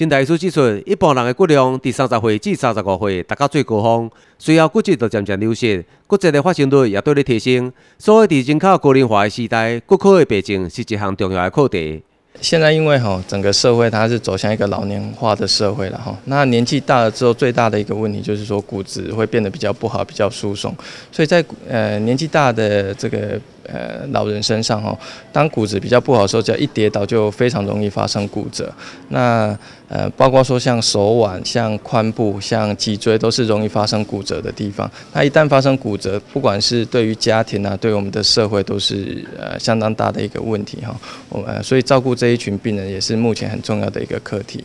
新代数指出，一般人的骨量伫三十岁至三十五岁达到最高峰，随后骨质就渐渐流失，骨质的发生率也对咧提升。所以，伫人靠高龄化的时代，骨科的病症是一项重要的课题。现在因为哈，整个社会它是走向一个老年化的社会了哈，那年纪大了之后，最大的一个问题就是说，骨质会变得比较不好，比较疏松，所以在呃年纪大的这个。呃，老人身上哈，当骨质比较不好的时候，只要一跌倒就非常容易发生骨折。那呃，包括说像手腕、像髋部、像脊椎都是容易发生骨折的地方。那一旦发生骨折，不管是对于家庭啊，对我们的社会都是呃相当大的一个问题哈。我所以照顾这一群病人也是目前很重要的一个课题。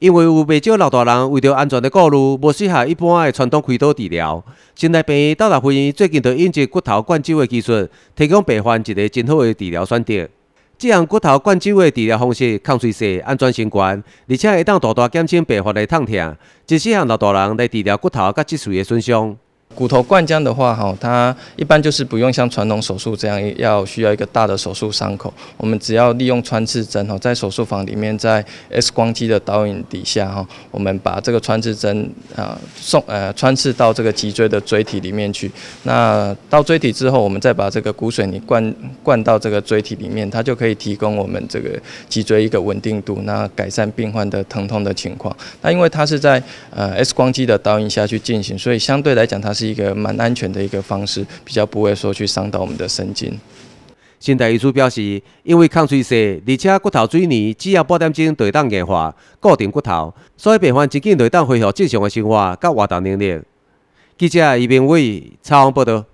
因为有不少老大人为着安全的顾虑，不适合一般的传统开刀治疗。新来病、院到达分院最近就引进骨头灌注的技术，提供白患一个真好的治疗选择。这项骨头灌注的治疗方式，抗水性、安全性高，而且会当大大减轻白患的痛疼，正是让老大人来治疗骨头甲脊髓的损伤。骨头灌浆的话，哈，它一般就是不用像传统手术这样要需要一个大的手术伤口。我们只要利用穿刺针，哈，在手术房里面，在 X 光机的导引底下，哈，我们把这个穿刺针啊送呃穿刺到这个脊椎的椎体里面去。那到椎体之后，我们再把这个骨水泥灌灌到这个椎体里面，它就可以提供我们这个脊椎一个稳定度，那改善病患的疼痛的情况。那因为它是在呃 X 光机的导引下去进行，所以相对来讲它是。是一个蛮安全的一个方式，比较不会说去伤到我们的神经。现代医嘱表示，因为抗衰性，而且骨头水泥只要半点钟就当硬化固定骨头，所以病患真紧就当恢复正常的生活甲活动能力。记者余明伟，采访报道。